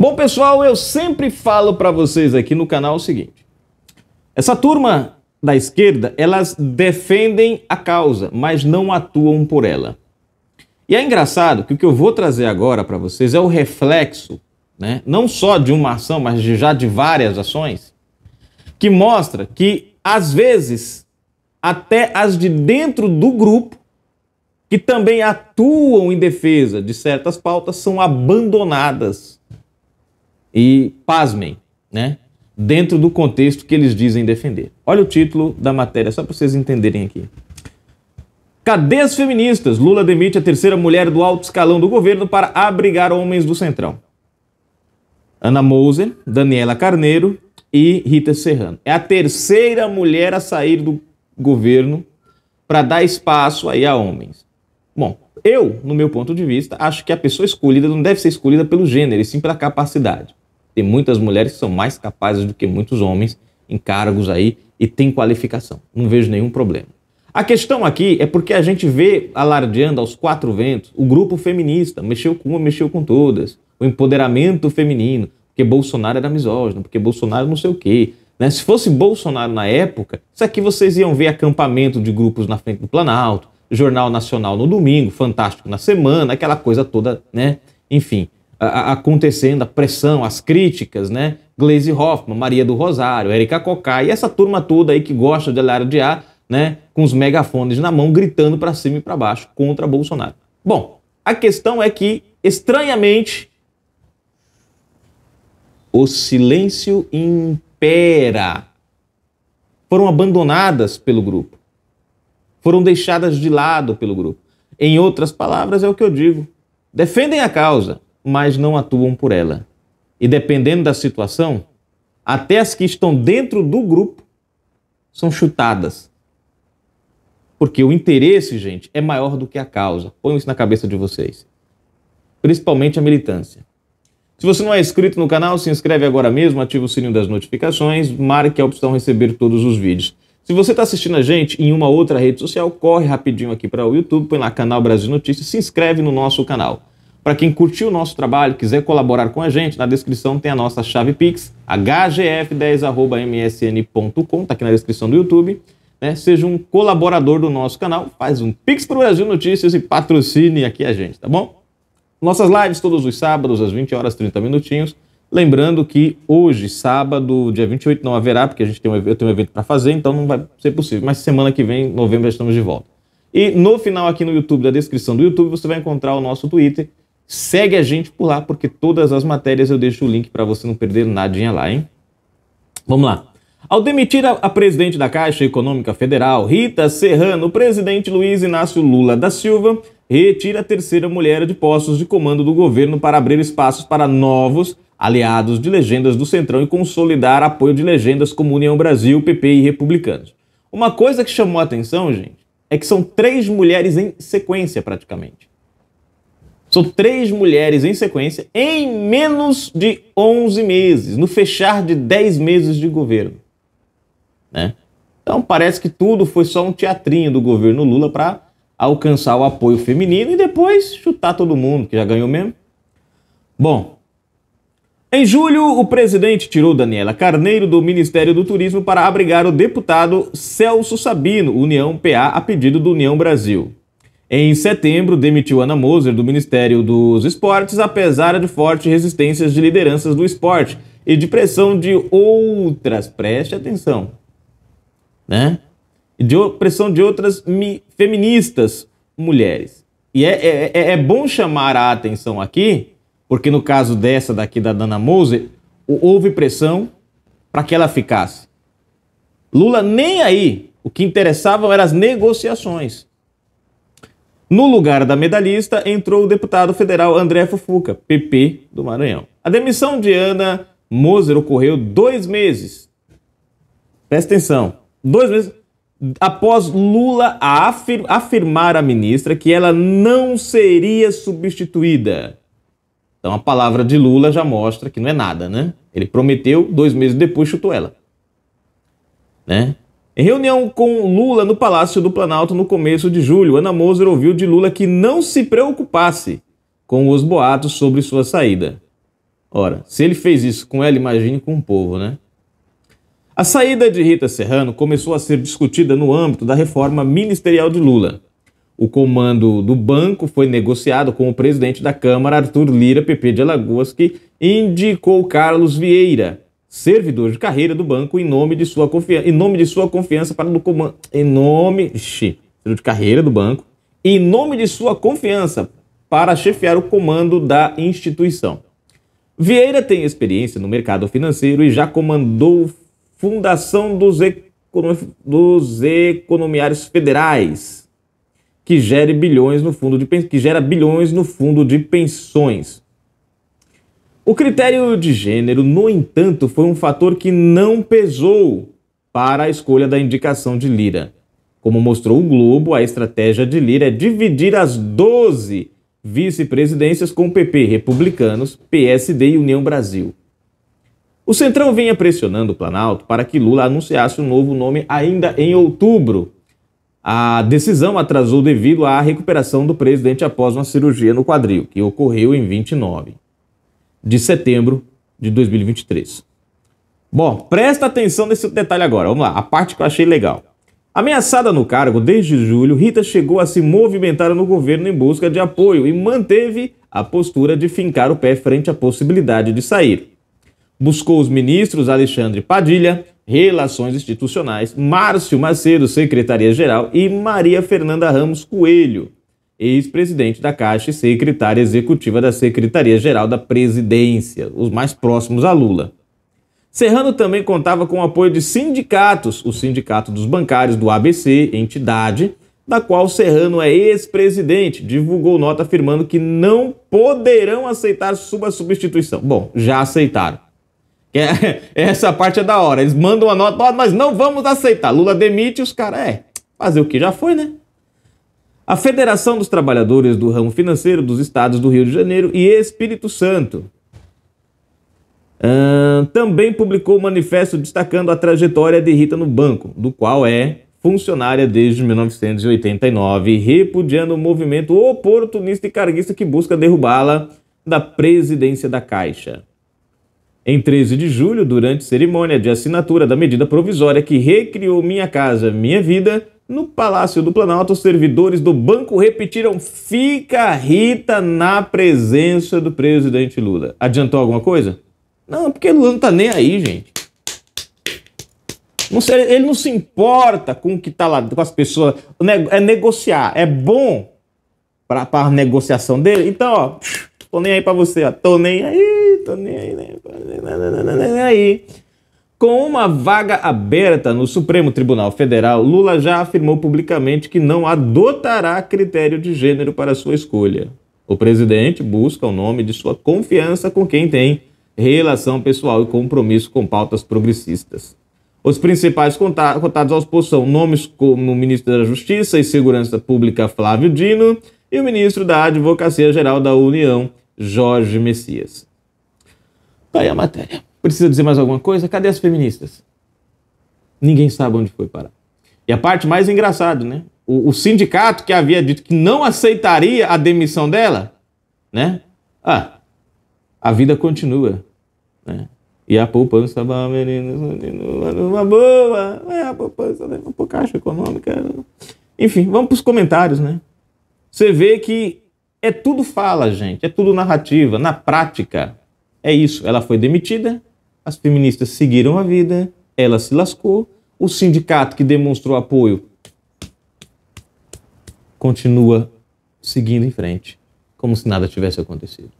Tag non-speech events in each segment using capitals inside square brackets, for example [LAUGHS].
Bom, pessoal, eu sempre falo para vocês aqui no canal o seguinte: essa turma da esquerda, elas defendem a causa, mas não atuam por ela. E é engraçado que o que eu vou trazer agora para vocês é o reflexo, né, não só de uma ação, mas de, já de várias ações, que mostra que, às vezes, até as de dentro do grupo, que também atuam em defesa de certas pautas, são abandonadas e, pasmem, né? dentro do contexto que eles dizem defender. Olha o título da matéria, só para vocês entenderem aqui. Cadeias feministas. Lula demite a terceira mulher do alto escalão do governo para abrigar homens do Centrão. Ana Moser, Daniela Carneiro e Rita Serrano. É a terceira mulher a sair do governo para dar espaço aí a homens. Bom, eu, no meu ponto de vista, acho que a pessoa escolhida não deve ser escolhida pelo gênero, e sim pela capacidade. Tem muitas mulheres que são mais capazes do que muitos homens em cargos aí e tem qualificação. Não vejo nenhum problema. A questão aqui é porque a gente vê alardeando aos quatro ventos o grupo feminista, mexeu com uma, mexeu com todas, o empoderamento feminino, porque Bolsonaro era misógino, porque Bolsonaro não sei o quê. Né? Se fosse Bolsonaro na época, isso aqui vocês iam ver acampamento de grupos na frente do Planalto, Jornal Nacional no domingo, Fantástico na semana, aquela coisa toda, né? Enfim acontecendo, a pressão, as críticas, né? Glaze Hoffman, Maria do Rosário, Erika Cocá e essa turma toda aí que gosta de alardear, né? Com os megafones na mão, gritando para cima e para baixo contra Bolsonaro. Bom, a questão é que, estranhamente, o silêncio impera. Foram abandonadas pelo grupo. Foram deixadas de lado pelo grupo. Em outras palavras, é o que eu digo. Defendem a causa, mas não atuam por ela. E dependendo da situação, até as que estão dentro do grupo são chutadas. Porque o interesse, gente, é maior do que a causa. Põe isso na cabeça de vocês. Principalmente a militância. Se você não é inscrito no canal, se inscreve agora mesmo, ativa o sininho das notificações, marque a opção receber todos os vídeos. Se você está assistindo a gente em uma outra rede social, corre rapidinho aqui para o YouTube, põe lá Canal Brasil Notícias, se inscreve no nosso canal. Para quem curtiu o nosso trabalho, quiser colaborar com a gente, na descrição tem a nossa chave Pix, hgf10.msn.com, está aqui na descrição do YouTube. Né? Seja um colaborador do nosso canal, faz um Pix para o Brasil Notícias e patrocine aqui a gente, tá bom? Nossas lives todos os sábados, às 20 horas 30 minutinhos. Lembrando que hoje, sábado, dia 28, não haverá, porque a gente tem um, eu tenho um evento para fazer, então não vai ser possível. Mas semana que vem, novembro, já estamos de volta. E no final aqui no YouTube, da descrição do YouTube, você vai encontrar o nosso Twitter, Segue a gente por lá, porque todas as matérias eu deixo o link para você não perder nadinha lá, hein? Vamos lá. Ao demitir a, a, presidente da Caixa Econômica Federal, Rita Serrano, o presidente Luiz Inácio Lula da Silva retira a terceira mulher de postos de comando do governo para abrir espaços para novos aliados de legendas do Centrão e consolidar apoio de legendas como União Brasil, PP e Republicanos. Uma coisa que chamou a atenção, gente, é que são três mulheres em sequência praticamente. São três mulheres em sequência em menos de 11 meses, no fechar de 10 meses de governo. Né? Então parece que tudo foi só um teatrinho do governo Lula para alcançar o apoio feminino e depois chutar todo mundo, que já ganhou mesmo. Bom, em julho, o presidente tirou Daniela Carneiro do Ministério do Turismo para abrigar o deputado Celso Sabino, União PA, a pedido do União Brasil. Em setembro, demitiu Ana Moser do Ministério dos Esportes, apesar de fortes resistências de lideranças do esporte e de pressão de outras, preste atenção, né? De pressão de outras feministas mulheres. E é, é, é, é bom chamar a atenção aqui, porque no caso dessa daqui da Ana Moser, houve pressão para que ela ficasse. Lula nem aí. O que interessavam eram as negociações. No lugar da medalhista entrou o deputado federal André Fufuca, PP do Maranhão. A demissão de Ana Moser ocorreu dois meses. Presta atenção. Dois meses após Lula afir afirmar à ministra que ela não seria substituída. Então a palavra de Lula já mostra que não é nada, né? Ele prometeu, dois meses depois chutou ela. Né? Em reunião com Lula no Palácio do Planalto no começo de julho, Ana Moser ouviu de Lula que não se preocupasse com os boatos sobre sua saída. Ora, se ele fez isso com ela, imagine com o povo, né? A saída de Rita Serrano começou a ser discutida no âmbito da reforma ministerial de Lula. O comando do banco foi negociado com o presidente da Câmara, Arthur Lira, PP de Alagoas, que indicou Carlos Vieira servidor de carreira do banco em nome de sua confiança, em nome de sua confiança para no comando, em nome xê, de carreira do banco, em nome de sua confiança para chefiar o comando da instituição. Vieira tem experiência no mercado financeiro e já comandou fundação dos, econo... dos economiários federais, que gera bilhões no fundo de que gera bilhões no fundo de pensões. O critério de gênero, no entanto, foi um fator que não pesou para a escolha da indicação de Lira. Como mostrou o Globo, a estratégia de Lira é dividir as 12 vice-presidências com PP, Republicanos, PSD e União Brasil. O Centrão vinha pressionando o Planalto para que Lula anunciasse o um novo nome ainda em outubro. A decisão atrasou devido à recuperação do presidente após uma cirurgia no quadril, que ocorreu em 29 de setembro de 2023. Bom, presta atenção nesse detalhe agora. Vamos lá, a parte que eu achei legal. Ameaçada no cargo desde julho, Rita chegou a se movimentar no governo em busca de apoio e manteve a postura de fincar o pé frente à possibilidade de sair. Buscou os ministros Alexandre Padilha, Relações Institucionais, Márcio Macedo, Secretaria-Geral e Maria Fernanda Ramos Coelho ex-presidente da Caixa e secretária executiva da Secretaria-Geral da Presidência, os mais próximos a Lula. Serrano também contava com o apoio de sindicatos, o Sindicato dos Bancários do ABC, entidade, da qual Serrano é ex-presidente, divulgou nota afirmando que não poderão aceitar sua substituição. Bom, já aceitaram. É, [LAUGHS] essa parte é da hora. Eles mandam a nota, nós não vamos aceitar. Lula demite, os caras, é, fazer o que já foi, né? a Federação dos Trabalhadores do Ramo Financeiro dos Estados do Rio de Janeiro e Espírito Santo. Uh, também publicou um manifesto destacando a trajetória de Rita no banco, do qual é funcionária desde 1989, repudiando o movimento oportunista e carguista que busca derrubá-la da presidência da Caixa. Em 13 de julho, durante cerimônia de assinatura da medida provisória que recriou Minha Casa Minha Vida, no Palácio do Planalto, os servidores do banco repetiram fica Rita na presença do presidente Lula. Adiantou alguma coisa? Não, porque Lula não tá nem aí, gente. Não sei, ele não se importa com o que tá lá, com as pessoas. É negociar, é bom para a negociação dele. Então, ó, tô nem aí para você, ó. Tô nem aí, tô nem aí, né? nem aí. Com uma vaga aberta no Supremo Tribunal Federal, Lula já afirmou publicamente que não adotará critério de gênero para sua escolha. O presidente busca o nome de sua confiança com quem tem relação pessoal e compromisso com pautas progressistas. Os principais contados aos postos são nomes como o ministro da Justiça e Segurança Pública Flávio Dino e o ministro da Advocacia Geral da União, Jorge Messias. Tá aí a matéria. Precisa dizer mais alguma coisa? Cadê as feministas? Ninguém sabe onde foi parar. E a parte mais engraçada, né? O, o sindicato que havia dito que não aceitaria a demissão dela, né? Ah, a vida continua, né? E a poupança vai, meninos, uma boa. É a poupança, né? Uma caixa econômica. Enfim, vamos para os comentários, né? Você vê que é tudo fala, gente. É tudo narrativa. Na prática, é isso. Ela foi demitida as feministas seguiram a vida, ela se lascou, o sindicato que demonstrou apoio continua seguindo em frente, como se nada tivesse acontecido.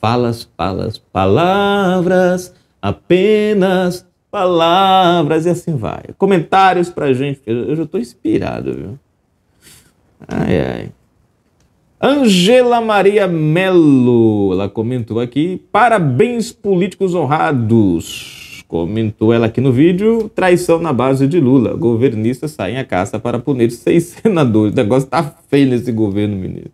Falas, falas, palavras, apenas palavras e assim vai. Comentários pra gente, eu já tô inspirado, viu? Ai, ai. Angela Maria Mello, ela comentou aqui, parabéns políticos honrados. Comentou ela aqui no vídeo, traição na base de Lula. Governistas saem a caça para punir seis [LAUGHS] senadores. O negócio tá feio nesse governo, menino.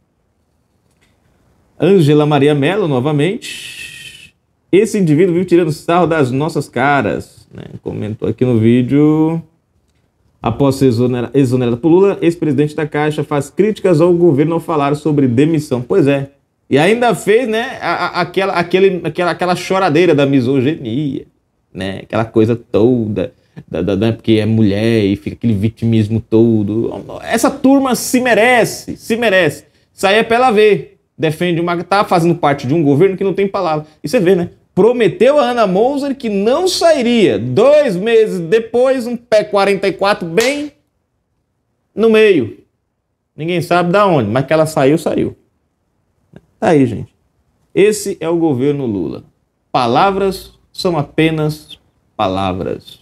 Angela Maria Mello, novamente. Esse indivíduo vive tirando sarro das nossas caras. Né? Comentou aqui no vídeo. Após ser exonerado por Lula, ex-presidente da Caixa faz críticas ao governo ao falar sobre demissão. Pois é. E ainda fez, né, aquela, aquele, aquela, aquela choradeira da misoginia, né? Aquela coisa toda, da, da, da, porque é mulher e fica aquele vitimismo todo. Essa turma se merece, se merece. Isso aí é pra ela ver. Defende uma. tá fazendo parte de um governo que não tem palavra. E você vê, né? prometeu a Ana Moser que não sairia. Dois meses depois, um pé 44 bem no meio. Ninguém sabe da onde, mas que ela saiu, saiu. Tá aí, gente. Esse é o governo Lula. Palavras são apenas palavras.